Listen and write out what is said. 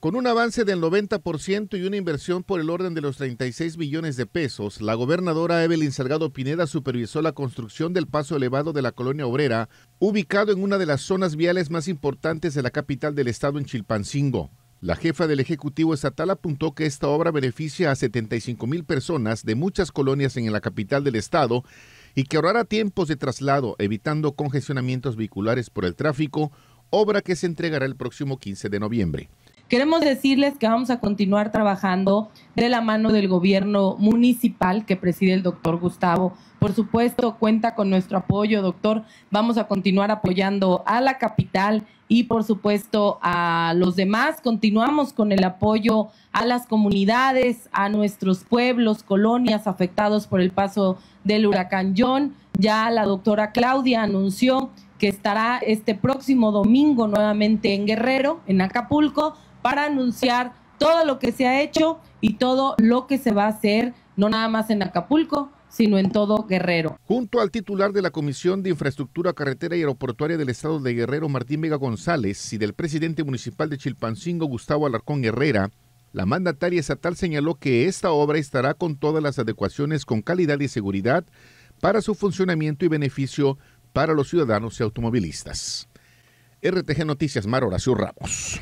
Con un avance del 90% y una inversión por el orden de los 36 millones de pesos, la gobernadora Evelyn Salgado Pineda supervisó la construcción del paso elevado de la colonia obrera, ubicado en una de las zonas viales más importantes de la capital del estado en Chilpancingo. La jefa del Ejecutivo Estatal apuntó que esta obra beneficia a 75 mil personas de muchas colonias en la capital del estado y que ahorrará tiempos de traslado, evitando congestionamientos vehiculares por el tráfico, obra que se entregará el próximo 15 de noviembre. Queremos decirles que vamos a continuar trabajando de la mano del gobierno municipal que preside el doctor Gustavo. Por supuesto, cuenta con nuestro apoyo, doctor. Vamos a continuar apoyando a la capital y, por supuesto, a los demás. Continuamos con el apoyo a las comunidades, a nuestros pueblos, colonias afectados por el paso del huracán John. Ya la doctora Claudia anunció que estará este próximo domingo nuevamente en Guerrero, en Acapulco, para anunciar todo lo que se ha hecho y todo lo que se va a hacer, no nada más en Acapulco, sino en todo Guerrero. Junto al titular de la Comisión de Infraestructura Carretera y Aeroportuaria del Estado de Guerrero, Martín Vega González, y del presidente municipal de Chilpancingo, Gustavo Alarcón Herrera, la mandataria estatal señaló que esta obra estará con todas las adecuaciones con calidad y seguridad para su funcionamiento y beneficio para los ciudadanos y automovilistas. RTG Noticias, Mar Horacio Ramos.